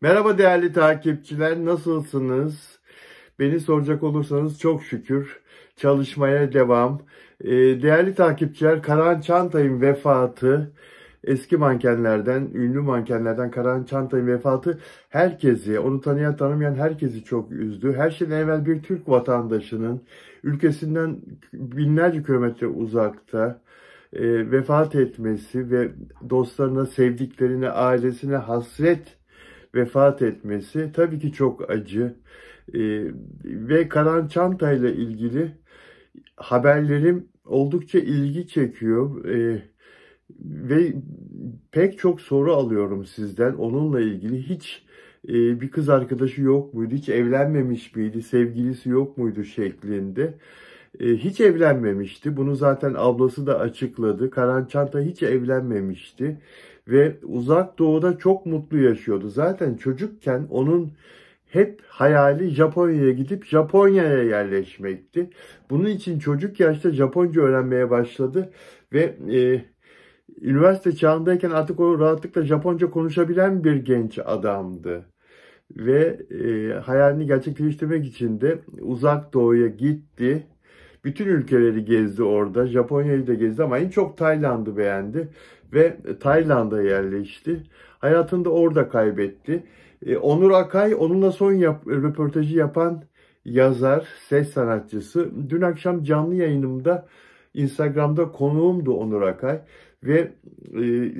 Merhaba değerli takipçiler, nasılsınız? Beni soracak olursanız çok şükür çalışmaya devam. Ee, değerli takipçiler, Karan Çantay'ın vefatı, eski mankenlerden, ünlü mankenlerden Karan Çantay'ın vefatı herkesi, onu tanıyan tanımayan herkesi çok üzdü. Her şeyden evvel bir Türk vatandaşının ülkesinden binlerce kilometre uzakta, e, vefat etmesi ve dostlarına, sevdiklerine, ailesine hasret vefat etmesi tabii ki çok acı. E, ve Karan Çanta'yla ilgili haberlerim oldukça ilgi çekiyor. E, ve pek çok soru alıyorum sizden onunla ilgili. Hiç e, bir kız arkadaşı yok muydu, hiç evlenmemiş miydi, sevgilisi yok muydu şeklinde. E, hiç evlenmemişti. Bunu zaten ablası da açıkladı. Karan Çanta hiç evlenmemişti ve uzak doğuda çok mutlu yaşıyordu. Zaten çocukken onun hep hayali Japonya'ya gidip Japonya'ya yerleşmekti. Bunun için çocuk yaşta Japonca öğrenmeye başladı ve e, üniversite çağındayken artık o rahatlıkla Japonca konuşabilen bir genç adamdı. Ve e, hayalini gerçekleştirmek için de uzak doğuya gitti. Bütün ülkeleri gezdi orada. Japonya'yı da gezdi ama en çok Tayland'ı beğendi ve Tayland'a yerleşti. Hayatını da orada kaybetti. E, Onur Akay onunla son yap, röportajı yapan yazar, ses sanatçısı. Dün akşam canlı yayınımda Instagram'da konuğumdu Onur Akay ve e,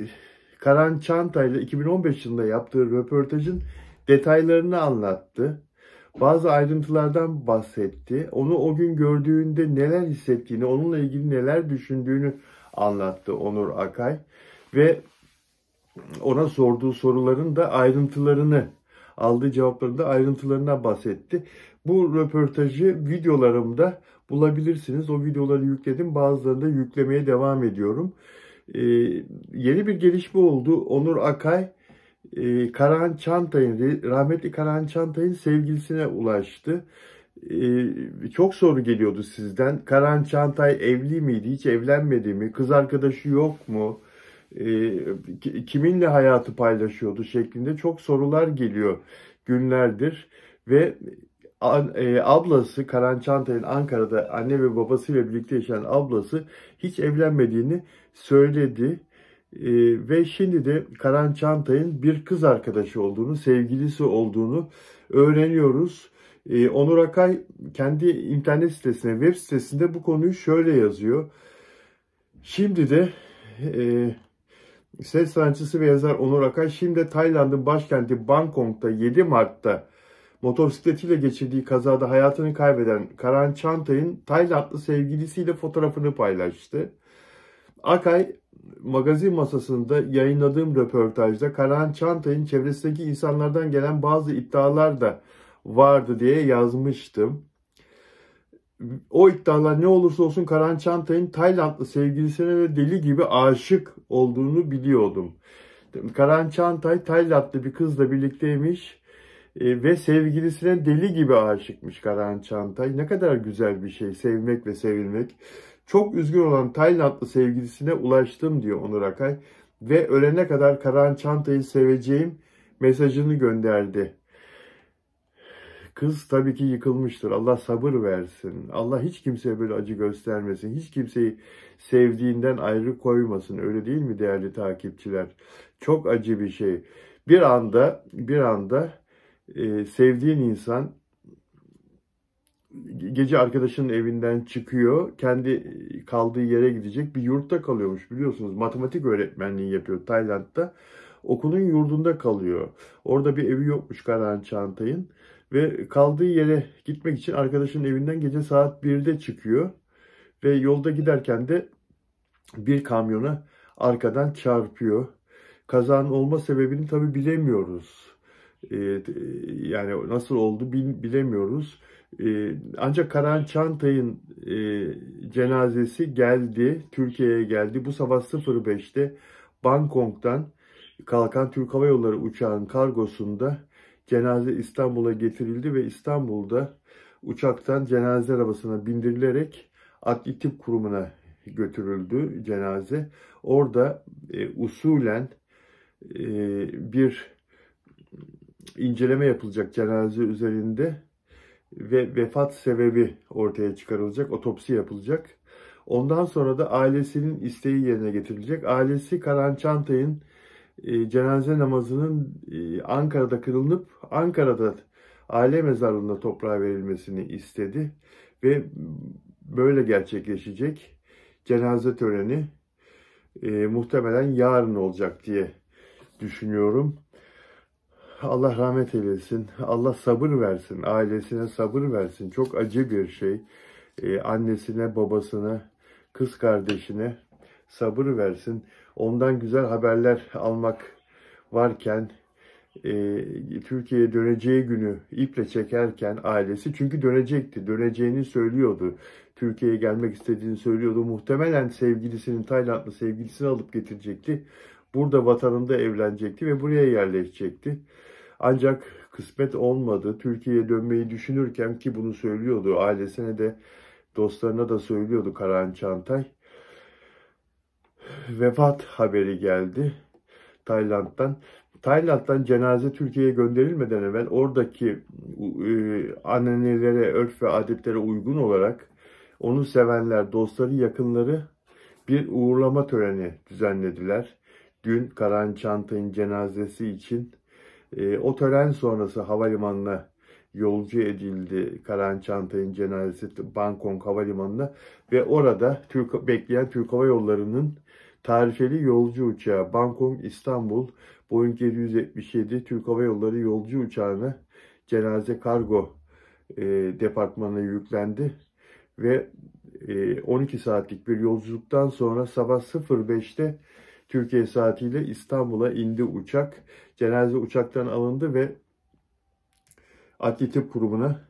Karan Çanta ile 2015 yılında yaptığı röportajın detaylarını anlattı. Bazı ayrıntılardan bahsetti. Onu o gün gördüğünde neler hissettiğini, onunla ilgili neler düşündüğünü anlattı Onur Akay ve ona sorduğu soruların da ayrıntılarını aldığı cevaplarında ayrıntılarına bahsetti. Bu röportajı videolarımda bulabilirsiniz. O videoları yükledim. Bazılarını da yüklemeye devam ediyorum. Ee, yeni bir gelişme oldu. Onur Akay e, Karahan Çantay'ın rahmetli Karahan Çantay'ın sevgilisine ulaştı. Ee, çok soru geliyordu sizden. Karan Çantay evli miydi? Hiç evlenmedi mi? Kız arkadaşı yok mu? Ee, kiminle hayatı paylaşıyordu şeklinde çok sorular geliyor günlerdir ve e, ablası Karan Çantay'ın Ankara'da anne ve babasıyla birlikte yaşayan ablası hiç evlenmediğini söyledi. E, ve şimdi de Karan Çantay'ın bir kız arkadaşı olduğunu, sevgilisi olduğunu öğreniyoruz. Ee, Onur Akay kendi internet sitesine, web sitesinde bu konuyu şöyle yazıyor. Şimdi de e, ses sanatçısı ve yazar Onur Akay şimdi Tayland'ın başkenti Bangkok'ta 7 Mart'ta motosikletiyle geçirdiği kazada hayatını kaybeden Karan Çantay'ın Taylandlı sevgilisiyle fotoğrafını paylaştı. Akay magazin masasında yayınladığım röportajda Karan Çantay'ın çevresindeki insanlardan gelen bazı iddialar da vardı diye yazmıştım. O iddialar ne olursa olsun Karan Çantay'ın Taylandlı sevgilisine de deli gibi aşık olduğunu biliyordum. Karan Çantay Taylandlı bir kızla birlikteymiş e, ve sevgilisine deli gibi aşıkmış Karan Çantay. Ne kadar güzel bir şey sevmek ve sevilmek. Çok üzgün olan Taylandlı sevgilisine ulaştım diyor Onur Akay ve ölene kadar Karan Çantay'ı seveceğim mesajını gönderdi. Kız tabii ki yıkılmıştır. Allah sabır versin. Allah hiç kimseye böyle acı göstermesin. Hiç kimseyi sevdiğinden ayrı koymasın. Öyle değil mi değerli takipçiler? Çok acı bir şey. Bir anda bir anda e, sevdiğin insan gece arkadaşının evinden çıkıyor. Kendi kaldığı yere gidecek. Bir yurtta kalıyormuş biliyorsunuz. Matematik öğretmenliği yapıyor Tayland'da. Okulun yurdunda kalıyor. Orada bir evi yokmuş Karan Çantay'ın. Ve kaldığı yere gitmek için arkadaşının evinden gece saat 1'de çıkıyor. Ve yolda giderken de bir kamyona arkadan çarpıyor. Kazanın olma sebebini tabi bilemiyoruz. Ee, yani nasıl oldu bilemiyoruz. Ee, ancak Karan Çantay'ın e, cenazesi geldi. Türkiye'ye geldi. Bu sabah 05'te Bangkok'tan kalkan Türk Hava Yolları uçağının kargosunda Cenaze İstanbul'a getirildi ve İstanbul'da uçaktan cenaze arabasına bindirilerek Adli Tıp Kurumu'na götürüldü cenaze. Orada e, usulen e, bir inceleme yapılacak cenaze üzerinde ve vefat sebebi ortaya çıkarılacak, otopsi yapılacak. Ondan sonra da ailesinin isteği yerine getirilecek. Ailesi Karan Çantay'ın e, cenaze namazının e, Ankara'da kılınıp Ankara'da aile mezarlığında toprağa verilmesini istedi ve böyle gerçekleşecek cenaze töreni e, muhtemelen yarın olacak diye düşünüyorum. Allah rahmet eylesin. Allah sabır versin. Ailesine sabır versin. Çok acı bir şey. E, annesine, babasına, kız kardeşine sabır versin. Ondan güzel haberler almak varken e, Türkiye'ye döneceği günü iple çekerken ailesi çünkü dönecekti. Döneceğini söylüyordu. Türkiye'ye gelmek istediğini söylüyordu. Muhtemelen sevgilisinin Taylandlı sevgilisini alıp getirecekti. Burada vatanında evlenecekti ve buraya yerleşecekti. Ancak kısmet olmadı. Türkiye'ye dönmeyi düşünürken ki bunu söylüyordu. Ailesine de dostlarına da söylüyordu Karahan Çantay vefat haberi geldi Tayland'dan. Tayland'dan cenaze Türkiye'ye gönderilmeden evvel oradaki e, annelere, örf ve adetlere uygun olarak onu sevenler, dostları, yakınları bir uğurlama töreni düzenlediler. Dün Karan Çantay'ın cenazesi için e, o tören sonrası havalimanına yolcu edildi Karan Çantay'ın cenazesi Bangkok Havalimanı'na ve orada Türk, bekleyen Türk Hava Yolları'nın Tarifeli yolcu uçağı Bangkok İstanbul Boeing 777 Türk Hava Yolları yolcu uçağına cenaze kargo e, departmanına yüklendi ve e, 12 saatlik bir yolculuktan sonra sabah 05'te Türkiye saatiyle İstanbul'a indi uçak. Cenaze uçaktan alındı ve Adli Tıp Kurumu'na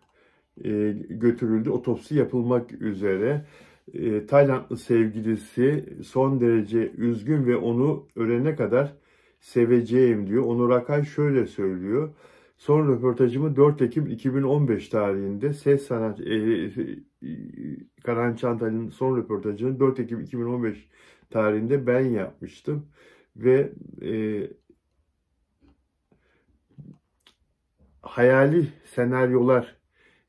e, götürüldü. Otopsi yapılmak üzere e, Taylandlı sevgilisi son derece üzgün ve onu ölene kadar seveceğim diyor. Onur Akay şöyle söylüyor. Son röportajımı 4 Ekim 2015 tarihinde Ses Sanat e, e, Karan Çantal'ın son röportajını 4 Ekim 2015 tarihinde ben yapmıştım ve e, hayali senaryolar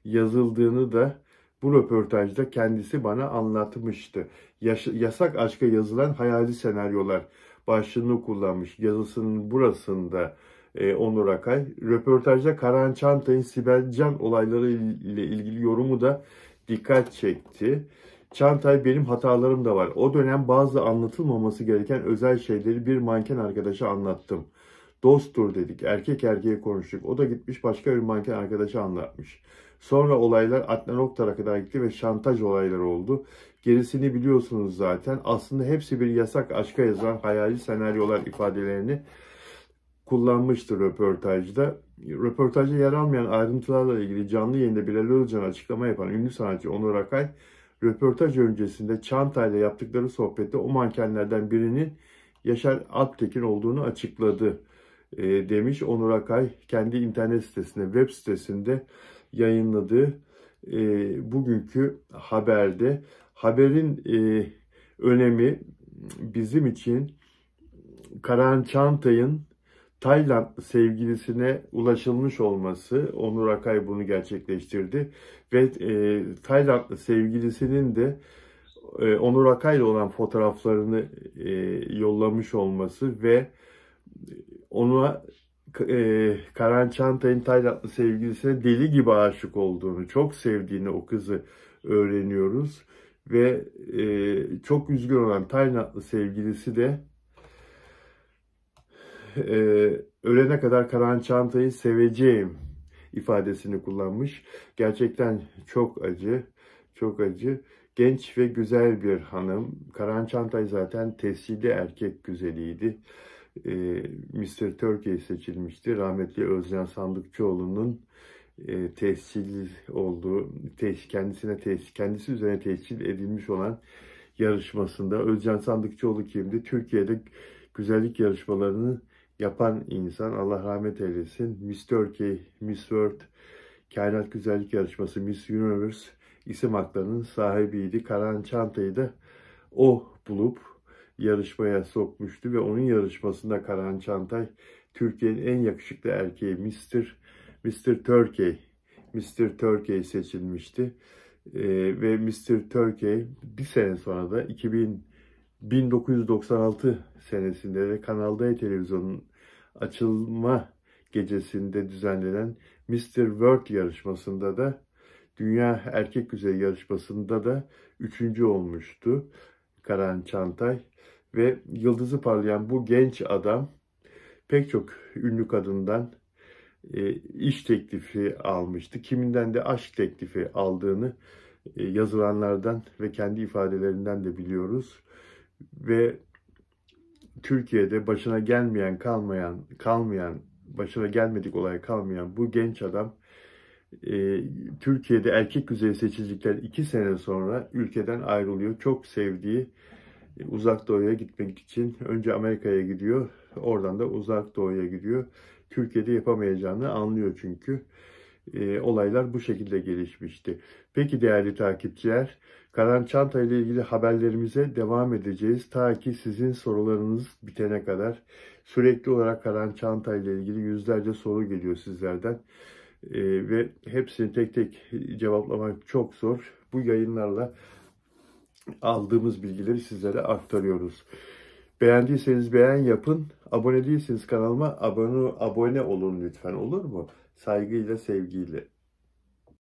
yazıldığını da bu röportajda kendisi bana anlatmıştı. Yaş yasak aşka yazılan hayali senaryolar başlığını kullanmış yazısının burasında e, Onur Akay. Röportajda Karan Çantay'ın Sibel Can olayları ile ilgili yorumu da dikkat çekti. Çantay benim hatalarım da var. O dönem bazı anlatılmaması gereken özel şeyleri bir manken arkadaşa anlattım. Dosttur dedik. Erkek erkeğe konuştuk. O da gitmiş başka bir manken arkadaşa anlatmış. Sonra olaylar Adnan Oktar'a kadar gitti ve şantaj olayları oldu. Gerisini biliyorsunuz zaten. Aslında hepsi bir yasak aşka yazan hayali senaryolar ifadelerini kullanmıştı röportajda. Röportajda yer almayan ayrıntılarla ilgili canlı yayında Bilal Özcan açıklama yapan ünlü sanatçı Onur Akay, röportaj öncesinde çantayla yaptıkları sohbette o mankenlerden birinin Yaşar Alptekin olduğunu açıkladı e, demiş Onur Akay kendi internet sitesinde, web sitesinde yayınladığı e, bugünkü haberde haberin e, önemi bizim için Karan Çantay'ın Tayland sevgilisine ulaşılmış olması, Onur Akay bunu gerçekleştirdi ve e, Taylandlı sevgilisinin de e, Onur Akay'la olan fotoğraflarını e, yollamış olması ve ona e, Karen Çantay'ın Taylandlı sevgilisine deli gibi aşık olduğunu, çok sevdiğini o kızı öğreniyoruz. Ve e, çok üzgün olan Taylandlı sevgilisi de e, ölene kadar Karen Çantay'ı seveceğim ifadesini kullanmış. Gerçekten çok acı, çok acı. Genç ve güzel bir hanım. Karan Çantay zaten tescilli erkek güzeliydi. E, Mr. Turkey seçilmişti. Rahmetli Özcan Sandıkçıoğlu'nun e, tescil olduğu, kendisine tes, kendisi üzerine tescil edilmiş olan yarışmasında Özcan Sandıkçıoğlu kimdi? Türkiye'de güzellik yarışmalarını yapan insan Allah rahmet eylesin. Miss Turkey, Miss World, Kainat Güzellik Yarışması, Miss Universe isim haklarının sahibiydi. Karan Çanta'yı da o bulup yarışmaya sokmuştu ve onun yarışmasında Karan Çantay Türkiye'nin en yakışıklı erkeği Mr. Mr. Turkey Mr. Turkey seçilmişti. Ee, ve Mr. Turkey bir sene sonra da 2000 1996 senesinde de Kanal D televizyonun açılma gecesinde düzenlenen Mr. World yarışmasında da Dünya Erkek Güzeli yarışmasında da üçüncü olmuştu Karan Çantay. Ve yıldızı parlayan bu genç adam pek çok ünlü kadından e, iş teklifi almıştı. Kiminden de aşk teklifi aldığını e, yazılanlardan ve kendi ifadelerinden de biliyoruz. Ve Türkiye'de başına gelmeyen kalmayan kalmayan başına gelmedik olay kalmayan bu genç adam e, Türkiye'de erkek güzeli seçicilikler iki sene sonra ülkeden ayrılıyor. Çok sevdiği uzak doğuya gitmek için önce Amerika'ya gidiyor. Oradan da uzak doğuya gidiyor. Türkiye'de yapamayacağını anlıyor çünkü. E, olaylar bu şekilde gelişmişti. Peki değerli takipçiler, Karan Çanta ile ilgili haberlerimize devam edeceğiz. Ta ki sizin sorularınız bitene kadar. Sürekli olarak Karan Çanta ile ilgili yüzlerce soru geliyor sizlerden. E, ve hepsini tek tek cevaplamak çok zor. Bu yayınlarla aldığımız bilgileri sizlere aktarıyoruz. Beğendiyseniz beğen yapın. Abone değilseniz kanalıma abone, abone olun lütfen olur mu? Saygıyla, sevgiyle.